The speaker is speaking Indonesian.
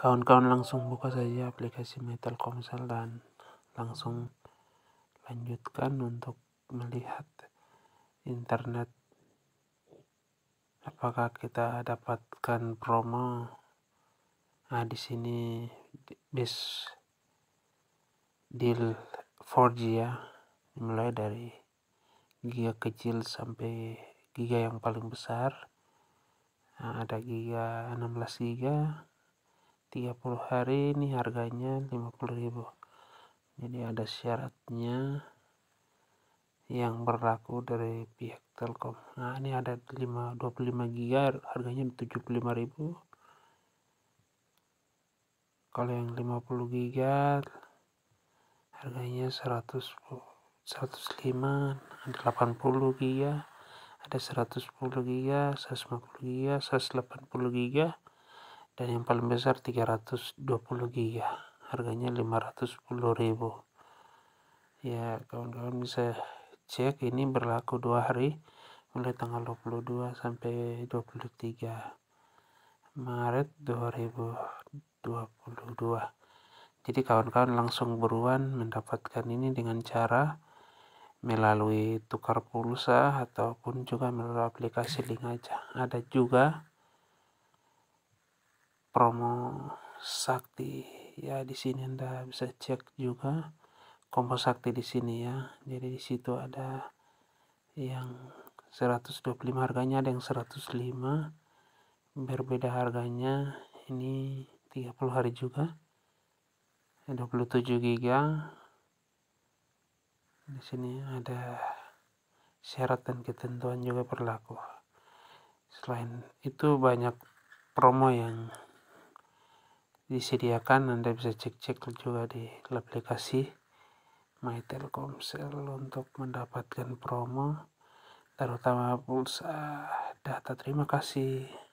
kawan-kawan langsung buka saja aplikasi Metal Komsel dan langsung lanjutkan untuk melihat internet apakah kita dapatkan promo nah di sini bis deal 4G ya mulai dari giga kecil sampai giga yang paling besar nah, ada giga 16 giga 30 hari ini harganya 50.000 jadi ada syaratnya yang berlaku dari pihak Telkom nah ini ada 5, 25 giga harganya 75.000 kalau yang 50 giga harganya 100 105 80 giga ada 110 giga 150 giga 180 giga dan yang paling besar 320 giga harganya 510.000 ya kawan-kawan bisa cek ini berlaku dua hari mulai tanggal 22 sampai 23 Maret 2022 jadi kawan-kawan langsung buruan mendapatkan ini dengan cara melalui tukar pulsa ataupun juga melalui aplikasi link aja ada juga promo sakti ya di sini anda bisa cek juga kompos sakti di sini ya jadi di situ ada yang 125 harganya ada yang 105 berbeda harganya ini 30 hari juga 27 giga di sini ada syarat dan ketentuan juga berlaku selain itu banyak promo yang disediakan Anda bisa cek-cek juga di aplikasi My Telkomsel untuk mendapatkan promo terutama pulsa data terima kasih